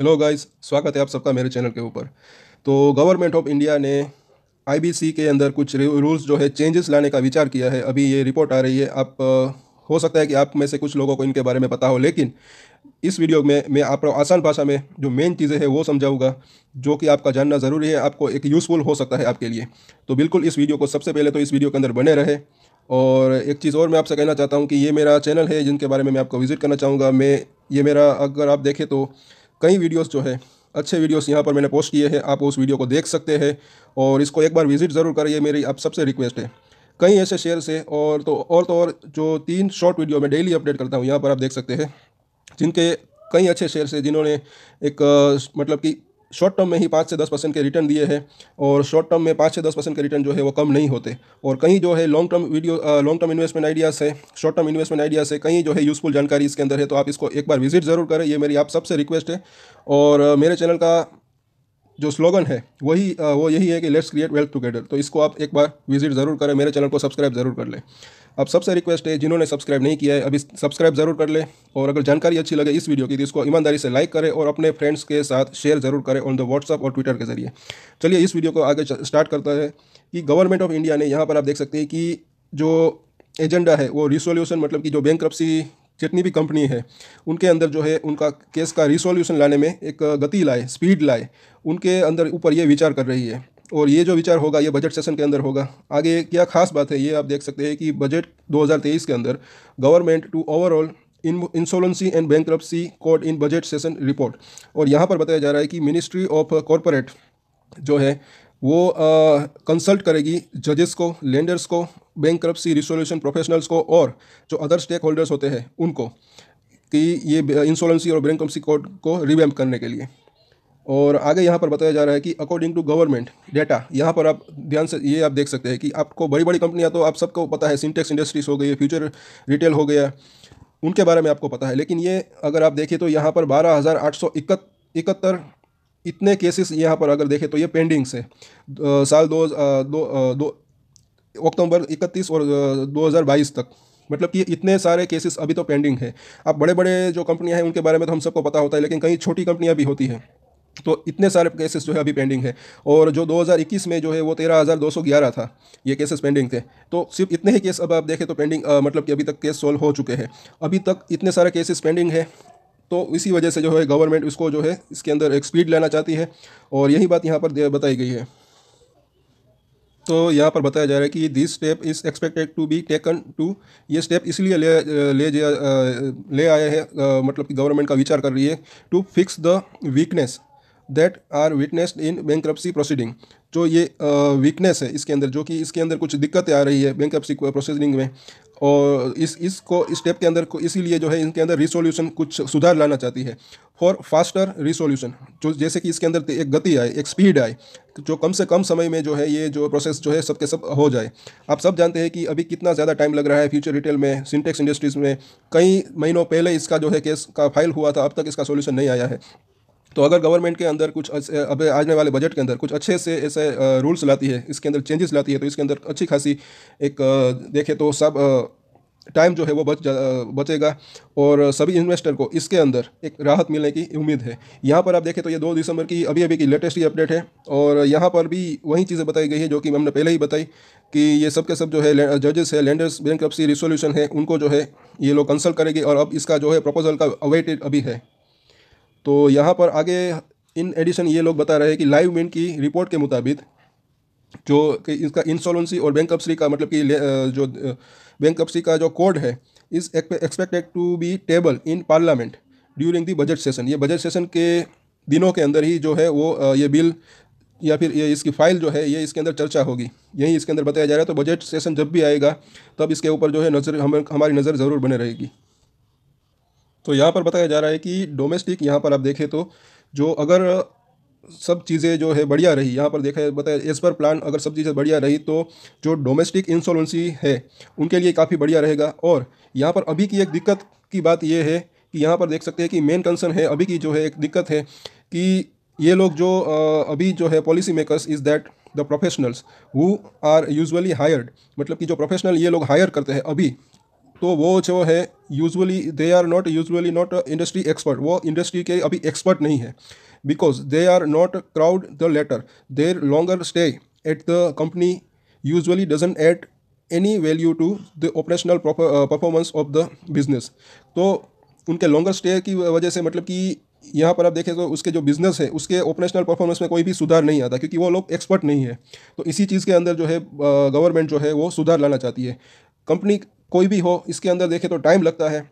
hello guys स्वागत है आप सबका मेरे चैनल के ऊपर तो गवर्नमेंट ऑफ इंडिया ने आईबीसी के अंदर कुछ रूल्स जो है चेंजेस लाने का विचार किया है अभी ये रिपोर्ट आ रही है आप हो सकता है कि आप में से कुछ लोगों को इनके बारे में पता हो लेकिन इस वीडियो में मैं आप आसान भाषा में जो मेन चीज़ें हैं वो समझाऊंगा जो कि आपका जानना ज़रूरी है आपको एक यूज़फुल हो सकता है आपके लिए तो बिल्कुल इस वीडियो को सबसे पहले तो इस वीडियो के अंदर बने रहे और एक चीज़ और मैं आपसे कहना चाहता हूँ कि ये मेरा चैनल है जिनके बारे में मैं आपको विज़िट करना चाहूँगा मैं ये मेरा अगर आप देखें तो कई वीडियोस जो है अच्छे वीडियोस यहाँ पर मैंने पोस्ट किए हैं आप उस वीडियो को देख सकते हैं और इसको एक बार विजिट ज़रूर करिए मेरी आप सबसे रिक्वेस्ट है कई ऐसे शेयर है और तो और तो और जो तीन शॉर्ट वीडियो मैं डेली अपडेट करता हूँ यहाँ पर आप देख सकते हैं जिनके कई अच्छे शेयर से जिन्होंने एक मतलब कि शॉर्ट टर्म में ही पाँच से दस परसेंट के रिटर्न दिए हैं और शॉर्ट टर्म में पाँच से दस परसेंट के रिटर्न जो है वो कम नहीं होते और कहीं जो है long term video long term investment ideas है शॉर्ट टर्म इन्वेस्टमेंट आइडियाज़ है कहीं जो है यूज़फुल जानकारी इसके अंदर है तो आप इसको एक बार विजिट ज़रूर करें ये मेरी आप सबसे रिक्वेस्ट है और मेरे चैनल का जो स्लोगन है वही वो यही है कि लेट्स क्रिएट वेल्थ टुगेदर तो इसको आप एक बार विजिट ज़रूर करें मेरे चैनल को सब्सक्राइब ज़रूर कर लें अब सबसे रिक्वेस्ट है जिन्होंने सब्सक्राइब नहीं किया है अभी सब्सक्राइब ज़रूर कर लें और अगर जानकारी अच्छी लगे इस वीडियो की तो इसको ईमानदारी से लाइक करें और अपने फ्रेंड्स के साथ शेयर ज़रूर करें ऑन द व्हाट्सअप और ट्विटर के ज़रिए चलिए इस वीडियो को आगे स्टार्ट करता है कि गवर्नमेंट ऑफ इंडिया ने यहाँ पर आप देख सकते हैं कि जो एजेंडा है वो रिसोल्यूशन मतलब कि जो बैंक जितनी भी कंपनी है उनके अंदर जो है उनका केस का रिसोल्यूशन लाने में एक गति लाए स्पीड लाए उनके अंदर ऊपर ये विचार कर रही है और ये जो विचार होगा ये बजट सेशन के अंदर होगा आगे क्या खास बात है ये आप देख सकते हैं कि बजट 2023 के अंदर government to overall in insolvency and bankruptcy court in budget session report और यहाँ पर बताया जा रहा है कि मिनिस्ट्री ऑफ कॉरपोरेट जो है वो कंसल्ट करेगी जजेस को लेंडर्स को बैंक करप्सी रिसोल्यूशन प्रोफेशनल्स को और जो अदर स्टेक होल्डर्स होते हैं उनको कि ये इंसोलेंसी और बैंक करप्सी कोड को रिवैम्प करने के लिए और आगे यहाँ पर बताया जा रहा है कि अकॉर्डिंग टू गवर्नमेंट डेटा यहाँ पर आप ध्यान से ये आप देख सकते हैं कि आपको बड़ी बड़ी कंपनियाँ तो आप सबको पता है सिंटेक्स इंडस्ट्रीज हो गई है फ्यूचर रिटेल हो गया उनके बारे में आपको पता है लेकिन ये अगर आप देखें तो यहाँ पर बारह हज़ार आठ सौ इकहत्तर इतने केसेस यहाँ पर अगर देखें तो ये पेंडिंग्स है साल दो, दो, दो अक्टूबर 31 और 2022 तक मतलब कि इतने सारे केसेस अभी तो पेंडिंग है अब बड़े बड़े जो कंपनियां हैं उनके बारे में तो हम सबको पता होता है लेकिन कई छोटी कंपनियां भी होती हैं तो इतने सारे केसेस जो है अभी पेंडिंग है और जो 2021 में जो है वो 13,211 था ये केसेस पेंडिंग थे तो सिर्फ इतने ही केस अब आप देखें तो पेंडिंग मतलब कि अभी तक केस सॉल्व हो चुके हैं अभी तक इतने सारे केसेस पेंडिंग है तो इसी वजह से जो है गवर्नमेंट इसको जो है इसके अंदर एक स्पीड लेना चाहती है और यही बात यहाँ पर बताई गई है तो यहाँ पर बताया जा रहा है कि this step is expected to be taken to ये स्टेप इसलिए ले ले ले आए हैं मतलब कि गवर्नमेंट का विचार कर रही है to fix the weakness that are witnessed in bank proceeding जो ये वीकनेस है इसके अंदर जो कि इसके अंदर कुछ दिक्कतें आ रही है बैंक प्रोसेसिंग में और इस इसको इस स्टेप के अंदर को इसीलिए जो है इनके अंदर रिसोल्यूशन कुछ सुधार लाना चाहती है फॉर फास्टर रिसोल्यूशन जो जैसे कि इसके अंदर एक गति आए एक स्पीड आए जो कम से कम समय में जो है ये जो प्रोसेस जो है सबके सब हो जाए आप सब जानते हैं कि अभी कितना ज़्यादा टाइम लग रहा है फ्यूचर रिटेल में सिंटेक्स इंडस्ट्रीज़ में कई महीनों पहले इसका जो है केस का फाइल हुआ था अब तक इसका सोल्यूशन नहीं आया है तो अगर गवर्नमेंट के अंदर कुछ अब आने वाले बजट के अंदर कुछ अच्छे से ऐसे रूल्स लाती है इसके अंदर चेंजेस लाती है तो इसके अंदर अच्छी खासी एक देखे तो सब टाइम जो है वो बच बचेगा और सभी इन्वेस्टर को इसके अंदर एक राहत मिलने की उम्मीद है यहाँ पर आप देखें तो ये दो दिसंबर की अभी अभी की लेटेस्ट ही अपडेट है और यहाँ पर भी वही चीज़ें बताई गई है जो कि हमने पहले ही बताई कि ये सब के सब जो है जजेस है लैंडर्स बैंक रिसोल्यूशन है उनको जो है ये लोग कंसल्ट करेंगे और अब इसका जो है प्रपोजल का अवेटेड अभी है तो यहाँ पर आगे इन एडिशन ये लोग बता रहे हैं कि लाइव मिंट की रिपोर्ट के मुताबिक जो कि इसका इंसॉलेंसी और बैंक अपसी का मतलब कि जो बैंक अपसी का जो कोड है is expected to be table in parliament during the budget session ये बजट सेशन के दिनों के अंदर ही जो है वो ये बिल या फिर ये इसकी फाइल जो है ये इसके अंदर चर्चा होगी यही इसके अंदर बताया जा रहा है तो बजट सेशन जब भी आएगा तब इसके ऊपर जो है नज़र हम हमारी नज़र ज़रूर बने रहेगी तो यहाँ पर बताया जा रहा है कि डोमेस्टिक यहाँ पर आप देखें तो जो अगर सब चीज़ें जो है बढ़िया रही यहाँ पर देखा बताया एज पर प्लान अगर सब चीज़ें बढ़िया रही तो जो डोमेस्टिक इंसोलेंसी है उनके लिए काफ़ी बढ़िया रहेगा और यहाँ पर अभी की एक दिक्कत की बात यह है कि यहाँ पर देख सकते हैं कि मेन कंसर्न है अभी की जो है एक दिक्कत है कि ये लोग जो अभी जो है policy makers is that the professionals who are usually hired मतलब कि जो प्रोफेशनल ये लोग हायर करते हैं अभी तो वो जो है usually they are not usually not industry expert वो इंडस्ट्री के अभी एक्सपर्ट नहीं है because they are not crowd the latter there longer stay at the company usually doesn't at any value to the operational performance of the business तो उनके longer stay की वजह से मतलब कि यहाँ पर आप देखें तो उसके जो बिजनेस है उसके ऑपरेशनल परफॉर्मेंस में कोई भी सुधार नहीं आता क्योंकि वो लोग एक्सपर्ट नहीं है तो इसी चीज़ के अंदर जो है गवर्नमेंट uh, जो है वो सुधार लाना चाहती है कंपनी कोई भी हो इसके अंदर देखें तो टाइम लगता है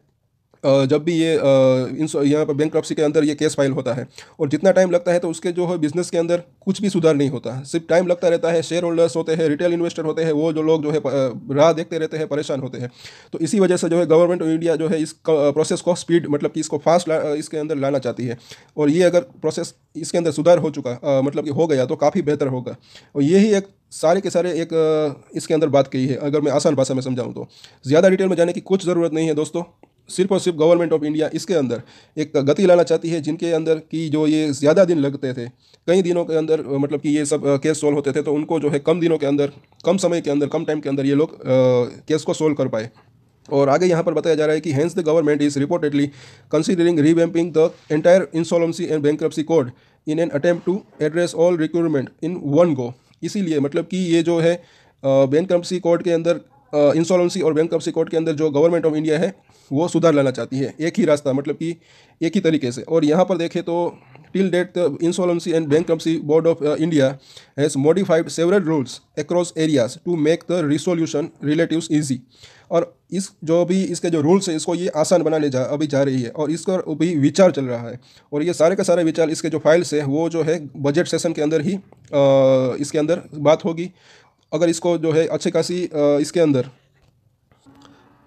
जब भी ये इन यहाँ पर बैंक के अंदर ये केस फाइल होता है और जितना टाइम लगता है तो उसके जो है बिजनेस के अंदर कुछ भी सुधार नहीं होता सिर्फ टाइम लगता रहता है शेयर होल्डर्स होते हैं रिटेल इन्वेस्टर होते हैं वो जो लोग जो है राह देखते रहते हैं परेशान होते हैं तो इसी वजह से जो है गवर्नमेंट ऑफ इंडिया जो है इस प्रोसेस को स्पीड मतलब कि इसको फास्ट इसके अंदर लाना चाहती है और ये अगर प्रोसेस इसके अंदर सुधार हो चुका मतलब कि हो गया तो काफ़ी बेहतर होगा और यही एक सारे के सारे एक इसके अंदर बात कही है अगर मैं आसान भाषा में समझाऊँ तो ज़्यादा डिटेल में जाने की कुछ ज़रूरत नहीं है दोस्तों सिर्फ और सिर्फ गवर्नमेंट ऑफ इंडिया इसके अंदर एक गति लाना चाहती है जिनके अंदर कि जो ये ज़्यादा दिन लगते थे कई दिनों के अंदर मतलब कि ये सब केस सोल्व होते थे तो उनको जो है कम दिनों के अंदर कम समय के अंदर कम टाइम के अंदर ये लोग केस को सोल्व कर पाए और आगे यहाँ पर बताया जा रहा है कि hence the government is reportedly considering revamping the entire insolvency and bankruptcy code in an attempt to address all recruitment in one go इसीलिए मतलब कि ये जो है बैंक्रप्सी कोड के अंदर इंसॉलेंसी और बैंक कोर्ट के अंदर जो गवर्नमेंट ऑफ इंडिया है वो सुधार लाना चाहती है एक ही रास्ता मतलब कि एक ही तरीके से और यहाँ पर देखें तो till date the and bankruptcy board of India has modified has rules several areas to make the resolution relative easy और इस जो भी इसके जो रूल्स हैं इसको ये आसान बनाने जा अभी जा रही है और इसका भी विचार चल रहा है और ये सारे का सारे विचार इसके जो फाइल्स है वो जो है बजट सेशन के अंदर ही आ, इसके अंदर बात होगी अगर इसको जो है अच्छे खासी इसके अंदर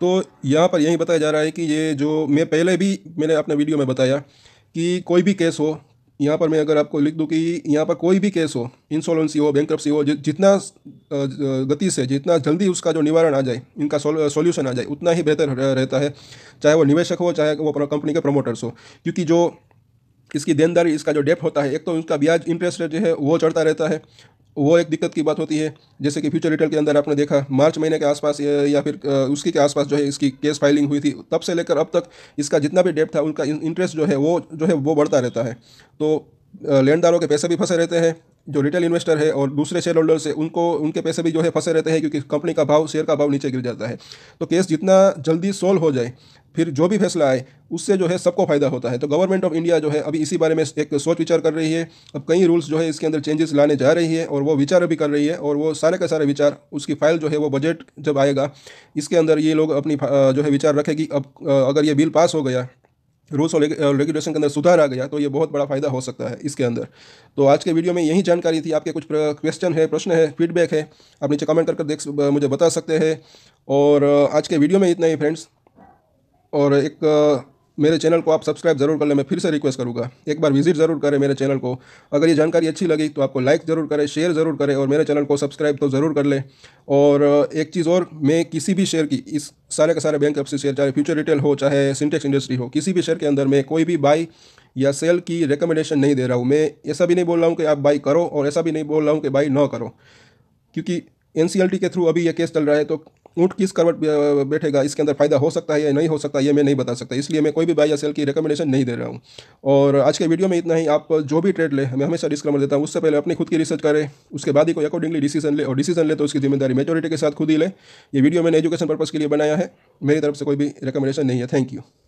तो यहाँ पर यही बताया जा रहा है कि ये जो मैं पहले भी मैंने अपने वीडियो में बताया कि कोई भी केस हो यहाँ पर मैं अगर आपको लिख दूँ कि यहाँ पर कोई भी केस हो इंसॉल्वेंसी हो बैंक हो जितना गति से जितना जल्दी उसका जो निवारण आ जाए इनका सॉल्यूशन आ जाए उतना ही बेहतर रहता है चाहे वो निवेशक हो चाहे वो कंपनी के प्रमोटर्स हो क्योंकि जो इसकी देनदारी इसका जो डेप होता है एक तो उसका ब्याज इंटरेस्ट रेट जो है वो चढ़ता रहता है वो एक दिक्कत की बात होती है जैसे कि फ्यूचर रिटेल के अंदर आपने देखा मार्च महीने के आसपास या फिर उसकी के आसपास जो है इसकी केस फाइलिंग हुई थी तब से लेकर अब तक इसका जितना भी डेप था उनका इंटरेस्ट जो है वो जो है वो बढ़ता रहता है तो लेनदारों के पैसे भी फंसे रहते हैं जो रिटेल इन्वेस्टर है और दूसरे शेयर होल्डर्स है उनको उनके पैसे भी जो है फंसे रहते हैं क्योंकि कंपनी का भाव शेयर का भाव नीचे गिर जाता है तो केस जितना जल्दी सोल्व हो जाए फिर जो भी फैसला आए उससे जो है सबको फ़ायदा होता है तो गवर्नमेंट ऑफ इंडिया जो है अभी इसी बारे में एक सोच विचार कर रही है अब कई रूल्स जो है इसके अंदर चेंजेस लाने जा रही है और वो विचार भी कर रही है और वो सारे का सारे विचार उसकी फाइल जो है वो बजट जब आएगा इसके अंदर ये लोग अपनी जो है विचार रखेगी अब अगर ये बिल पास हो गया रूल्स और रेगुलेशन के अंदर सुधार आ गया तो ये बहुत बड़ा फायदा हो सकता है इसके अंदर तो आज के वीडियो में यही जानकारी थी आपके कुछ क्वेश्चन है प्रश्न है फीडबैक है आप नीचे कमेंट करके देख मुझे बता सकते हैं और आज के वीडियो में इतना ही फ्रेंड्स और एक मेरे चैनल को आप सब्सक्राइब जरूर कर लें मैं फिर से रिक्वेस्ट करूँगा एक बार विजिट जरूर करें मेरे चैनल को अगर ये जानकारी अच्छी लगी तो आपको लाइक ज़रूर करें शेयर ज़रूर करें और मेरे चैनल को सब्सक्राइब तो ज़रूर कर लें और एक चीज़ और मैं किसी भी शेयर की इस सारे के सारे बैंक से शेयर चाहे फ्यूचर रिटेल हो चाहे सिंटेक्स इंडस्ट्री हो किसी भी शेयर के अंदर मैं कोई भी बाई या सेल की रिकमेंडेशन नहीं दे रहा हूँ मैं ऐसा भी नहीं बोल रहा हूँ कि आप बाई करो और ऐसा भी नहीं बोल रहा हूँ कि बाई ना करो क्योंकि एन के थ्रू अभी यह केस चल रहा है तो ऊँट किस करवट बैठेगा इसके अंदर फ़ायदा हो सकता है या नहीं हो सकता ये मैं नहीं बता सकता इसलिए मैं कोई भी बाई या सेल की रिकमेंडेशन नहीं दे रहा हूँ और आज के वीडियो में इतना ही आप जो भी ट्रेड ले मैं हमेशा डिस्क्लेमर देता हूँ उससे पहले अपनी खुद की रिसर्च करें उसके बाद ही कोई अकॉर्डिंगली डिसीजन ले और डिसीजन ले तो उसकी जिम्मेदारी मेजोरिटी के साथ खुद ही ले ये वीडियो मैंने एजुकेशन पर्पज़ के लिए बनाया है मेरी तरफ से कोई भी रिकमेंडेशन नहीं है थैंक यू